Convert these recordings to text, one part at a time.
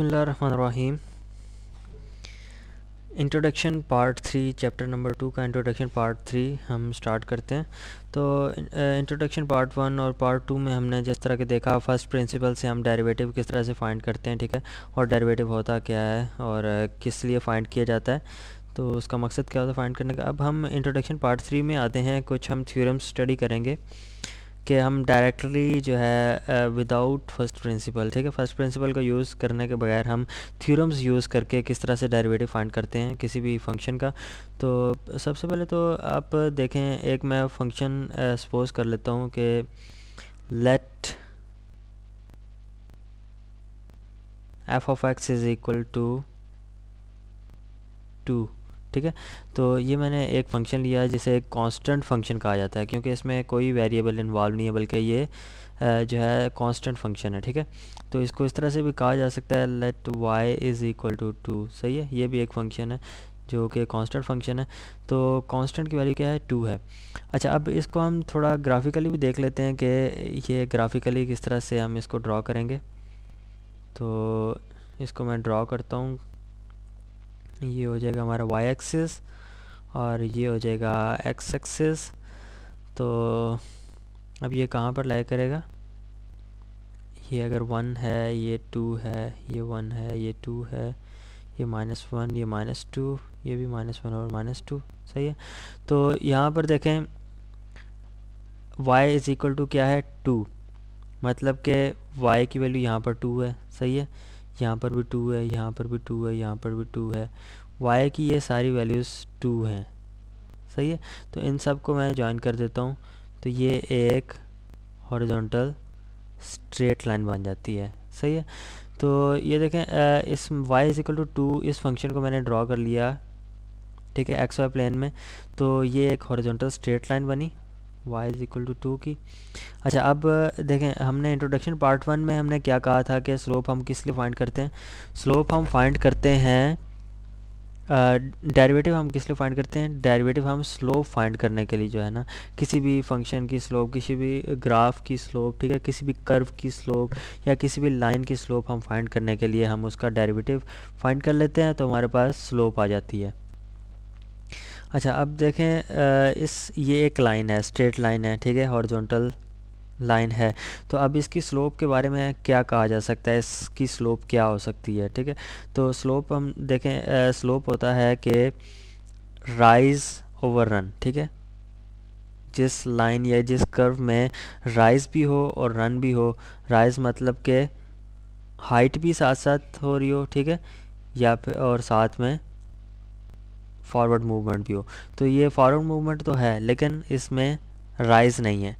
बसमीम introduction part three chapter number two का introduction part three हम स्टार्ट करते हैं तो इंट्रोडक्शन पार्ट वन और पार्ट टू में हमने जिस तरह के देखा फर्स्ट प्रिंसिपल से हम डेरिवेटिव किस तरह से फाइंड करते हैं ठीक है और डेरिवेटिव होता क्या है और किस लिए फाइंड किया जाता है तो उसका मकसद क्या होता है फाइंड करने का अब हम इंट्रोडक्शन पार्ट थ्री में आते हैं कुछ हम थ्योरम्स स्टडी करेंगे कि हम डायरेक्टली जो है विदाउट फर्स्ट प्रिंसिपल ठीक है फर्स्ट प्रिंसिपल का यूज़ करने के बगैर हम थ्योरम्स यूज़ करके किस तरह से डेरिवेटिव फाइंड करते हैं किसी भी फंक्शन का तो सबसे पहले तो आप देखें एक मैं फंक्शन सपोज कर लेता हूँ कि let f of x is equal to two ठीक है तो ये मैंने एक फंक्शन लिया है जिसे एक कॉन्स्टेंट फंक्शन कहा जाता है क्योंकि इसमें कोई वेरिएबल इन्वॉल्व नहीं है बल्कि ये जो है कॉन्स्टेंट फंक्शन है ठीक है तो इसको इस तरह से भी कहा जा सकता है let y is equal to two सही है ये भी एक फंक्शन है जो कि कांस्टेंट फंक्शन है तो कांस्टेंट की वैल्यू क्या है टू है अच्छा अब इसको हम थोड़ा ग्राफिकली भी देख लेते हैं कि ये ग्राफिकली किस तरह से हम इसको ड्रॉ करेंगे तो इसको मैं ड्रॉ करता हूँ ये हो जाएगा हमारा वाई एक्सिस और ये हो जाएगा एक्स एक्सिस तो अब ये कहाँ पर लाइक करेगा ये अगर वन है ये टू है ये वन है ये टू है ये माइनस वन ये माइनस टू ये भी माइनस वन और माइनस टू सही है तो यहाँ पर देखें y इज़ इक्वल टू क्या है टू मतलब कि y की वैल्यू यहाँ पर टू है सही है यहाँ पर भी टू है यहाँ पर भी टू है यहाँ पर भी टू है वाई की ये सारी वैल्यूज़ टू हैं सही है तो इन सब को मैं ज्वाइन कर देता हूँ तो ये एक हॉरिजॉन्टल स्ट्रेट लाइन बन जाती है सही है तो ये देखें इस y is equal to two इस फंक्शन को मैंने ड्रॉ कर लिया ठीक है एक्स वाई प्लेन में तो ये एक हॉरिजॉन्टल स्ट्रेट लाइन बनी y is equal to two की अच्छा अब देखें हमने इंट्रोडक्शन पार्ट वन में हमने क्या कहा था कि स्लोप हम किस लिए फाइंड करते हैं स्लोप हम फाइंड करते हैं डेरिवेटिव uh, हम किस लिए फाइंड करते हैं डेरिवेटिव हम स्लोप फाइंड करने के लिए जो है ना किसी भी फंक्शन की स्लोप किसी भी ग्राफ की स्लोप ठीक है किसी भी कर्व की स्लोप या किसी भी लाइन की स्लोप हम फाइंड करने के लिए हम उसका डेरिवेटिव फाइंड कर लेते हैं तो हमारे पास स्लोप आ जाती है अच्छा अब देखें इस ये एक लाइन है स्ट्रेट लाइन है ठीक है हॉरिजॉन्टल लाइन है तो अब इसकी स्लोप के बारे में क्या कहा जा सकता है इसकी स्लोप क्या हो सकती है ठीक है तो स्लोप हम देखें स्लोप होता है कि राइज ओवर रन ठीक है जिस लाइन या जिस कर्व में राइज भी हो और रन भी हो राइज मतलब के हाइट भी साथ साथ हो रही हो ठीक है या फिर और साथ में फॉरवर्ड मूवमेंट भी हो तो ये फॉरवर्ड मूवमेंट तो है लेकिन इसमें राइज नहीं है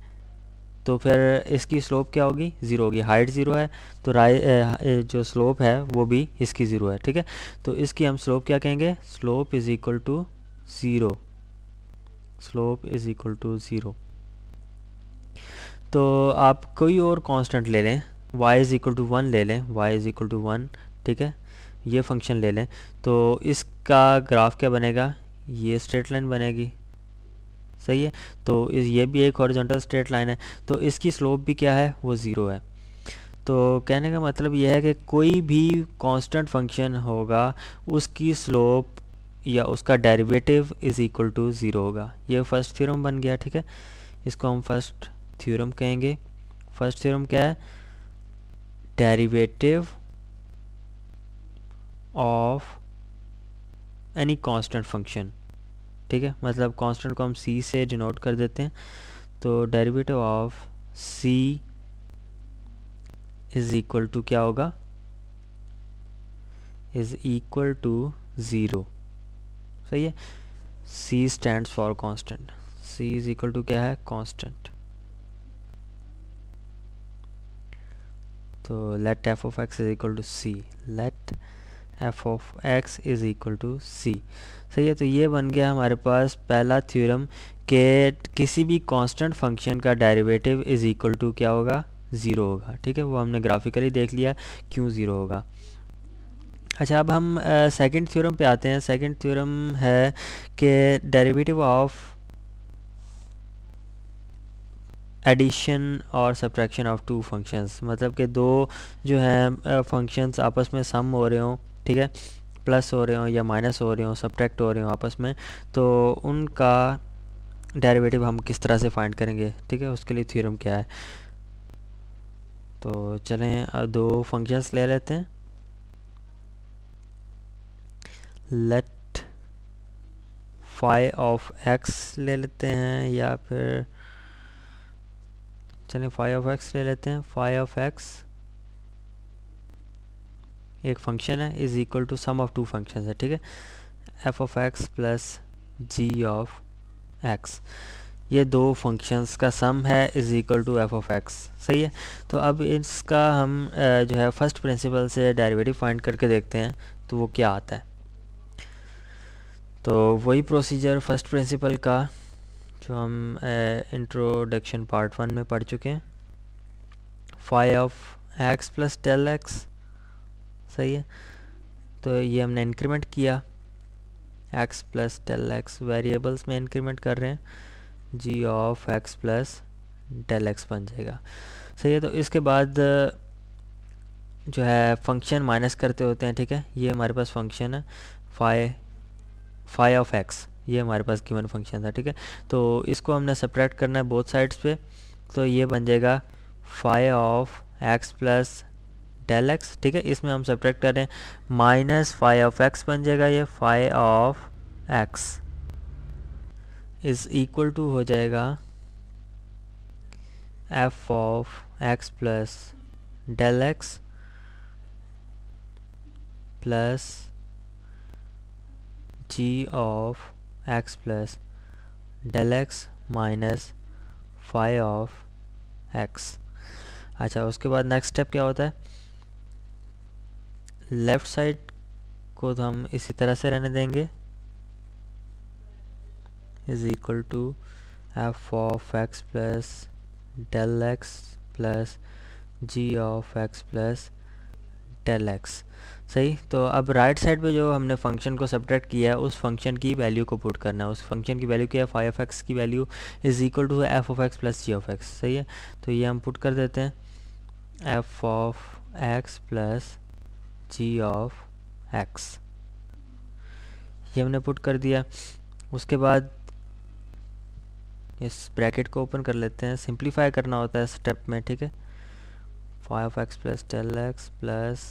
तो फिर इसकी स्लोप क्या होगी ज़ीरो होगी हाइट ज़ीरो है तो राइज जो स्लोप है वो भी इसकी ज़ीरो है ठीक है तो इसकी हम स्लोप क्या कहेंगे slope is equal to zero slope is equal to zero तो आप कोई और कांस्टेंट ले लें y is equal to one ले लें y is equal to one ठीक है ये फंक्शन ले लें तो इसका ग्राफ क्या बनेगा ये स्ट्रेट लाइन बनेगी सही है तो इस ये भी एक हॉरिजॉन्टल स्ट्रेट लाइन है तो इसकी स्लोप भी क्या है वो ज़ीरो है तो कहने का मतलब यह है कि कोई भी कांस्टेंट फंक्शन होगा उसकी स्लोप या उसका derivative is equal to zero होगा ये फर्स्ट थ्योरम बन गया ठीक है इसको हम फर्स्ट थ्योरम कहेंगे फर्स्ट थ्योरम क्या है derivative of any constant function ठीक है मतलब कांस्टेंट को हम सी से डिनोट कर देते हैं तो derivative of c is equal to क्या होगा इज इक्वल टू ज़ीरो सही है c stand for constant c is equal to क्या है कांस्टेंट तो let f of x is equal to c let f of x is equal to c सही है तो ये बन गया हमारे पास पहला थ्योरम के किसी भी कांस्टेंट फंक्शन का डेरिवेटिव इज़ इक्वल टू क्या होगा ज़ीरो होगा ठीक है वो हमने ग्राफिकली देख लिया क्यों ज़ीरो होगा अच्छा अब हम सेकंड थ्योरम पे आते हैं सेकंड थ्योरम है कि डेरिवेटिव ऑफ एडिशन और सब्ट्रैक्शन ऑफ टू फंक्शंस मतलब कि दो जो हैं फंक्शंस आपस में सम हो रहे हों ठीक है प्लस हो रहे हो या माइनस हो रहे हों सब्ट्रैक्ट हो रहे हो आपस में तो उनका डेरिवेटिव हम किस तरह से फाइंड करेंगे ठीक है उसके लिए थ्योरम क्या है तो चलें दो फंक्शंस ले लेते हैं लेट फाई ऑफ एक्स ले लेते हैं या फिर चलें फाई ऑफ एक्स ले लेते हैं फाई ऑफ एक्स एक फंक्शन है is equal to sum of two function है ठीक है f of x plus g of x ये दो फंक्शंस का सम है is equal to f of x सही है तो अब इसका हम जो है फर्स्ट प्रिंसिपल से डेरिवेटिव फाइंड करके देखते हैं तो वो क्या आता है तो वही प्रोसीजर फर्स्ट प्रिंसिपल का जो हम इंट्रोडक्शन पार्ट वन में पढ़ चुके हैं phi of x plus del x सही है तो ये हमने इंक्रीमेंट किया x plus del x variables में इंक्रीमेंट कर रहे हैं g of x plus del x बन जाएगा सही है तो इसके बाद जो है फंक्शन माइनस करते होते हैं ठीक है ये हमारे पास फंक्शन है फाई फाई ऑफ एक्स ये हमारे पास गिवन फंक्शन था ठीक है तो इसको हमने सेपरेट करना है बोथ साइड्स पे तो ये बन जाएगा phi of x plus del x ठीक है इसमें हम सब्ट्रैक्ट कर रहे हैं माइनस फाइव ऑफ एक्स बन जाएगा ये phi of x is equal to हो जाएगा f of x plus del x plus g of x plus del x minus phi of x अच्छा उसके बाद नेक्स्ट स्टेप क्या होता है लेफ़्ट साइड को तो हम इसी तरह से रहने देंगे is equal to f of x plus del x plus g of x plus del x सही तो अब राइट साइड पे जो हमने फंक्शन को सब्ट्रैक्ट किया है उस फंक्शन की वैल्यू को पुट करना है उस फंक्शन की वैल्यू क्या है फाइव एफ एक्स की value is equal to f of x plus g of x सही है तो ये हम पुट कर देते हैं f of x plus g of x ये हमने पुट कर दिया उसके बाद इस ब्रैकेट को ओपन कर लेते हैं सिंप्लीफाई करना होता है स्टेप में ठीक है phi of x plus del x plus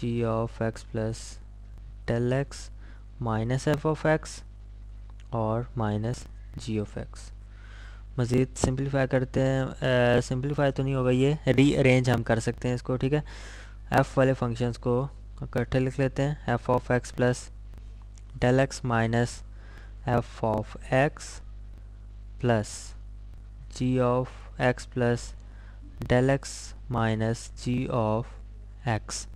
g of x plus del x minus f of x और माइनस जी ऑफ एक्स मज़ीद सिंप्लीफाई करते हैं सिंप्लीफाई तो नहीं होगा ये रीअरेंज हम कर सकते हैं इसको ठीक है एफ वाले फंक्शंस को इकट्ठे लिख लेते हैं f of x plus del x minus f of x plus g of x plus del x minus g of x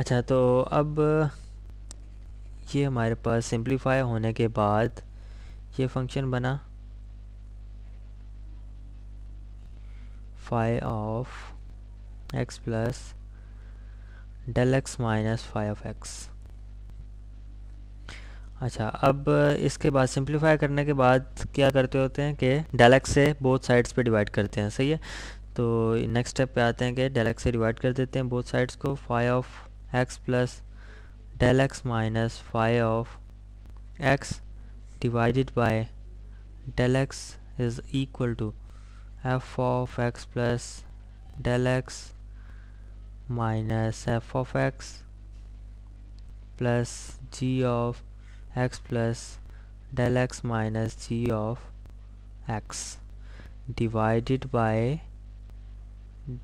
अच्छा तो अब ये हमारे पास सिंप्लीफाई होने के बाद ये फंक्शन बना phi of x plus del x minus phi x अच्छा अब इसके बाद सिंप्लीफाई करने के बाद क्या करते होते हैं कि डेल एक्स से बोथ साइड्स पे डिवाइड करते हैं सही है तो नेक्स्ट स्टेप पे आते हैं कि डेल एक्स से डिवाइड कर देते हैं बोथ साइड्स को phi of x plus del x minus phi of x divided by del x is equal to f of x plus del x minus f of x plus g of x plus del x minus g of x divided by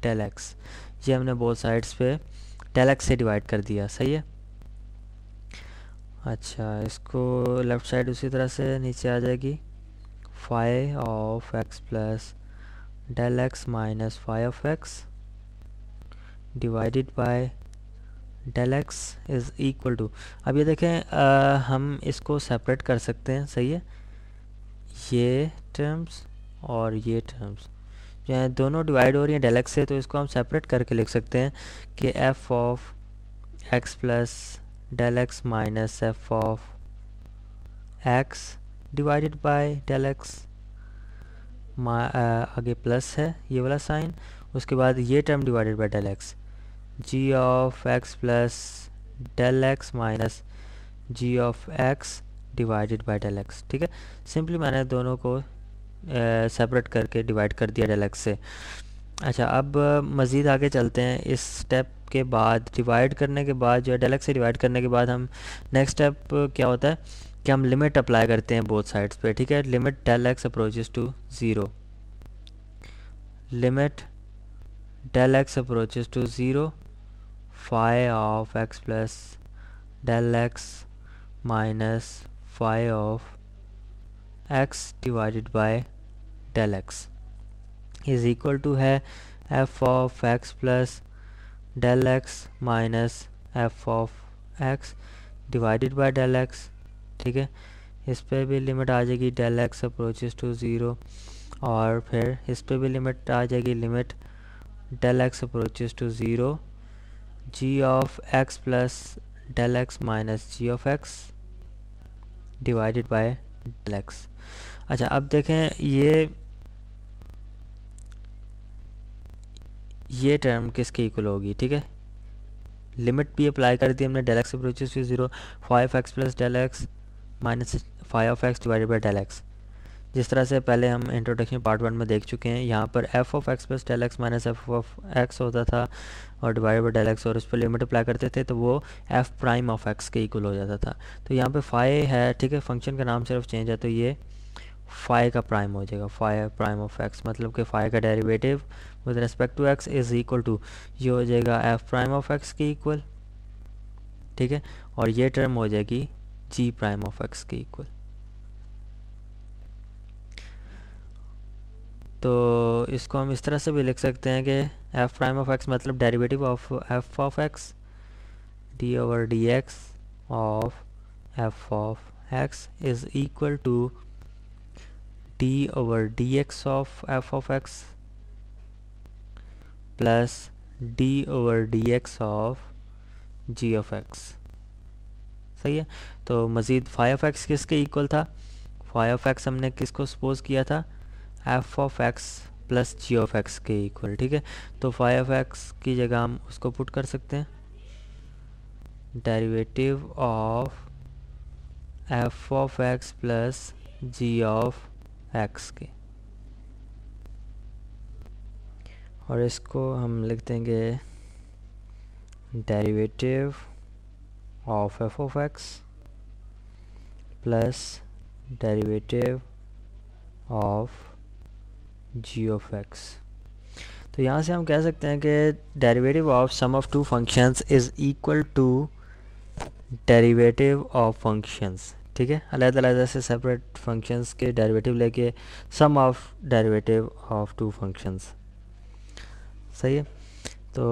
del x ये हमने both sides पे del x से divide कर दिया सही है अच्छा इसको लेफ़्ट साइड उसी तरह से नीचे आ जाएगी phi of x plus del x minus phi of x divided by del x is equal to अब ये देखें आ, हम इसको सेपरेट कर सकते हैं सही है ये टर्म्स और ये टर्म्स जो हैं दोनों डिवाइड हो रही हैं डेल एक्स से तो इसको हम सेपरेट करके लिख सकते हैं कि f of x plus del x minus f of x divided by del x आगे प्लस है ये वाला साइन उसके बाद ये term divided by del x g of x plus del x minus g of x divided by del x ठीक है simply मैंने दोनों को सेपरेट करके डिवाइड कर दिया डेल एक्स से अच्छा अब मज़ीद आगे चलते हैं इस स्टेप के बाद डिवाइड करने के बाद जो है डेल एक्स से डिवाइड करने के बाद हम नेक्स्ट स्टेप क्या होता है कि हम लिमिट अप्लाई करते हैं बोथ साइड्स पे ठीक है limit del x approaches to zero limit del x approaches to zero phi of x plus del x minus phi of x divided by del x is equal to है f of x plus del x minus f of x divided by del x ठीक है इस पर भी limit आ जाएगी del x approaches to zero और फिर इस पर भी लिमिट आ जाएगी limit del x approaches to zero g of x plus del x minus g of x divided by del x अच्छा अब देखें ये ये टर्म किसके इक्वल होगी ठीक है लिमिट भी अप्लाई कर दी हमने del x approaches to zero phi x plus del x minus phi of x divided by del x जिस तरह से पहले हम इंट्रोडक्शन पार्ट वन में देख चुके हैं यहाँ पर f of x plus del x minus f of x होता था और डिवाइड बाई डेल एक्स और उस पर लिमिट अप्लाई करते थे तो वो एफ प्राइम ऑफ एक्स के इक्वल हो जाता था तो यहाँ पे फाइव है ठीक है फंक्शन का नाम सिर्फ चेंज है तो ये फाइव का प्राइम हो जाएगा फाइव प्राइम ऑफ एक्स मतलब कि फाइव का derivative with respect to x is equal to ये हो जाएगा एफ प्राइम ऑफ एक्स के इक्वल ठीक है और ये टर्म हो जाएगी जी प्राइम ऑफ एक्स के इक्वल तो इसको हम इस तरह से भी लिख सकते हैं कि एफ प्राइम ऑफ एक्स मतलब derivative of f of x d over d x of f of x is equal to d over d x of f of x plus d over d x of g of x सही है तो मज़ीद phi of x किसके equal था phi of x हमने किसको suppose किया था f of x plus g of x के इक्वल ठीक है तो फाइव ऑफ एक्स की जगह हम उसको पुट कर सकते हैं derivative of f of x plus g of x के और इसको हम लिख देंगे derivative of f of x plus derivative of g of x तो यहाँ से हम कह सकते हैं कि derivative of sum of two functions is equal to derivative of functions ठीक है अलग अलग से सेपरेट फंक्शंस के डेरिवेटिव लेके sum of derivative of two functions सही है तो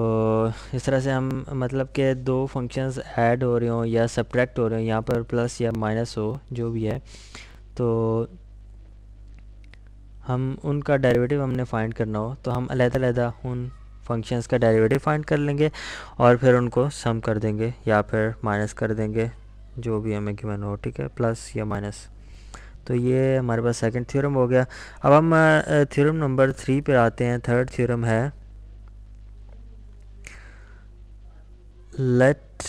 इस तरह से हम मतलब के दो फंक्शंस ऐड हो रहे हों या सप्रैक्ट हो रहे हों यहाँ पर प्लस या माइनस हो जो भी है तो हम उनका डेरिवेटिव हमने फाइंड करना हो तो हम अलहदा उन फंक्शंस का डेरिवेटिव फाइंड कर लेंगे और फिर उनको सम कर देंगे या फिर माइनस कर देंगे जो भी हमें गिवन हो ठीक है प्लस या माइनस तो ये हमारे पास सेकंड थ्योरम हो गया अब हम थ्योरम नंबर थ्री पर आते हैं थर्ड थ्योरम है लेट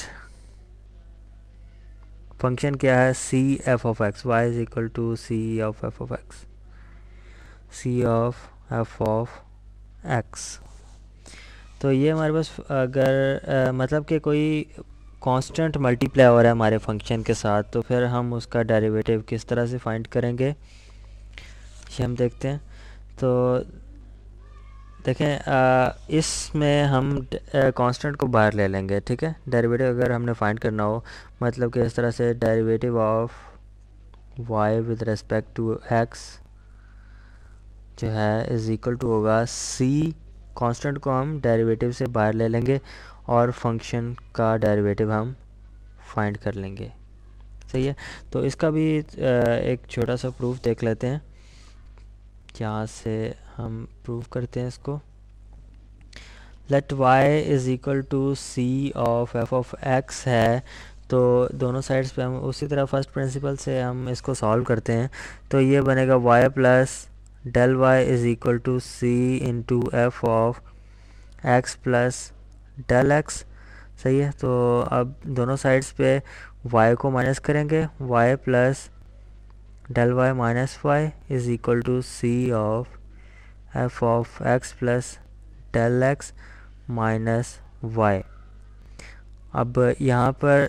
फंक्शन क्या है c f of x y is equal to c of f of x c of f of x तो ये हमारे पास अगर आ, मतलब कि कोई कांस्टेंट मल्टीप्लाई हो रहा है हमारे फंक्शन के साथ तो फिर हम उसका डेरिवेटिव किस तरह से फाइंड करेंगे ये हम देखते हैं तो देखें इसमें हम कांस्टेंट को बाहर ले लेंगे ठीक है डेरिवेटिव अगर हमने फाइंड करना हो मतलब कि इस तरह से derivative of y with respect to x जो है इज इक्वल टू होगा सी कांस्टेंट को हम डेरिवेटिव से बाहर ले लेंगे और फंक्शन का डेरिवेटिव हम फाइंड कर लेंगे सही है तो इसका भी एक छोटा सा प्रूफ देख लेते हैं यहाँ से हम प्रूफ करते हैं इसको let y is equal to c of f of x है तो दोनों साइड्स पे हम उसी तरह फर्स्ट प्रिंसिपल से हम इसको सॉल्व करते हैं तो ये बनेगा y plus del y is equal to c into f of x plus del x सही है तो अब दोनों साइड्स पे y को माइनस करेंगे y plus del y minus y is equal to c of f of x plus del x minus y अब यहाँ पर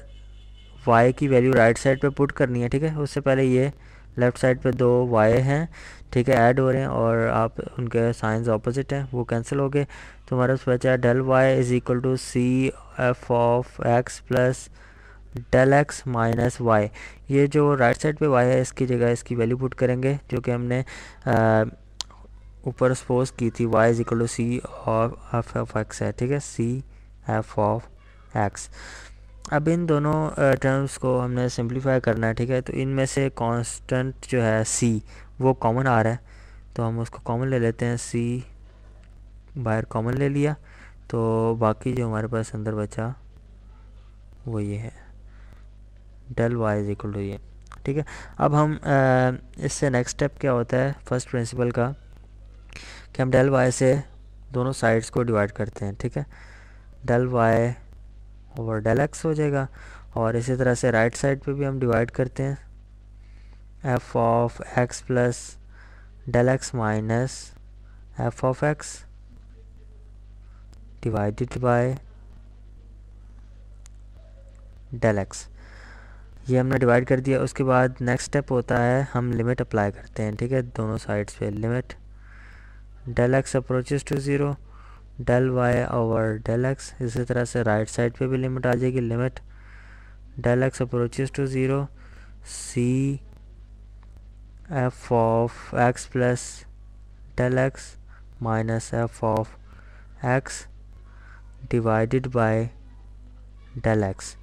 y की वैल्यू राइट साइड पे पुट करनी है ठीक है उससे पहले ये लेफ्ट साइड पे दो वाई हैं ठीक है ऐड हो रहे हैं और आप उनके साइंस ऑपोजिट हैं वो कैंसिल हो गए तो हमारे पास बचा है del y is equal to c f of x plus del x minus y ये जो राइट साइड पे वाई है इसकी जगह इसकी वैल्यू पुट करेंगे जो कि हमने ऊपर सपोज की थी y is equal to c of f of x है ठीक है सी एफ ऑफ एक्स अब इन दोनों टर्म्स को हमने सिंप्लीफाई करना है ठीक है तो इनमें से कांस्टेंट जो है सी वो कॉमन आ रहा है तो हम उसको कॉमन ले लेते हैं सी बाहर कॉमन ले लिया तो बाकी जो हमारे पास अंदर बचा वो ये है del y is equal to ये ठीक है अब हम इससे नेक्स्ट स्टेप क्या होता है फर्स्ट प्रिंसिपल का कि हम डेल वाई से दोनों साइड्स को डिवाइड करते हैं ठीक है del y over del x हो जाएगा और इसी तरह से राइट साइड पे भी हम डिवाइड करते हैं f of x plus del x minus f of x divided by del x ये हमने डिवाइड कर दिया उसके बाद नेक्स्ट स्टेप होता है हम लिमिट अप्लाई करते हैं ठीक है दोनों साइड्स पे limit del x approaches to zero del y over del x इसी तरह से राइट साइड पे भी लिमिट आ जाएगी limit del x approaches to zero c f of x plus del x minus f of x divided by del x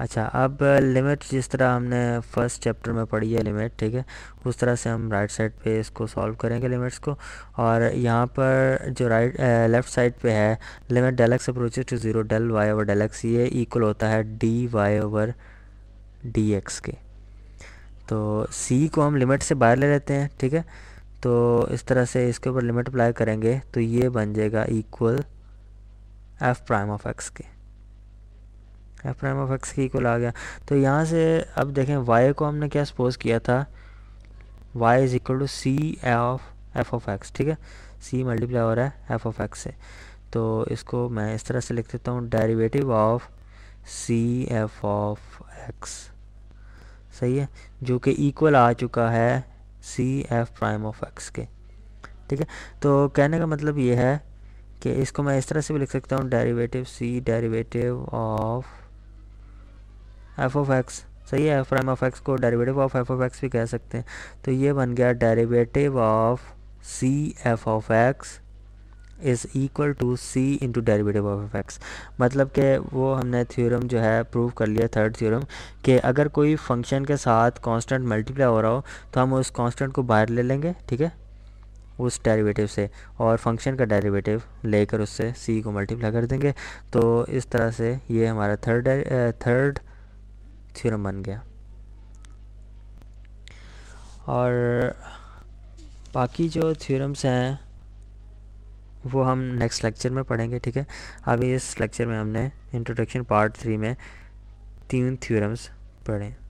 अच्छा अब limit जिस तरह हमने फर्स्ट चैप्टर में पढ़ी है लिमिट ठीक है उस तरह से हम राइट साइड पे इसको सॉल्व करेंगे लिमिट्स को और यहाँ पर जो राइट लेफ़्ट साइड पे है limit del x approaches to zero del y over del x ये इक्वल होता है d y over d x के तो सी को हम लिमिट से बाहर ले लेते हैं ठीक है तो इस तरह से इसके ऊपर लिमिट अप्लाई करेंगे तो ये बन जाएगा equal f prime of x के एफ प्राइम ऑफ एक्स की इक्वल आ गया तो यहाँ से अब देखें वाई को हमने क्या सपोज किया था y is equal to c of f of x ठीक है सी मल्टीप्लाई हो रहा है एफ ऑफ एक्स से तो इसको मैं इस तरह से लिख देता हूँ derivative of c f of x सही है जो कि इक्वल आ चुका है c f prime of x के ठीक है तो कहने का मतलब ये है कि इसको मैं इस तरह से भी लिख सकता हूँ derivative c derivative of f of x सही है प्राइम ऑफ एक्स को derivative of f of x भी कह सकते हैं तो ये बन गया derivative of c f of x is equal to c into derivative of f x मतलब कि वो हमने थ्योरम जो है प्रूव कर लिया थर्ड थ्योरम कि अगर कोई फंक्शन के साथ कांस्टेंट मल्टीप्लाई हो रहा हो तो हम उस कांस्टेंट को बाहर ले लेंगे ठीक है उस डेरिवेटिव से और फंक्शन का डेरिवेटिव लेकर उससे सी को मल्टीप्लाई कर देंगे तो इस तरह से ये हमारा थर्ड थर्ड थ्योरम बन गया और बाकी जो थ्योरम्स हैं वो हम नेक्स्ट लेक्चर में पढ़ेंगे ठीक है अभी इस लेक्चर में हमने इंट्रोडक्शन पार्ट थ्री में तीन थ्योरम्स पढ़े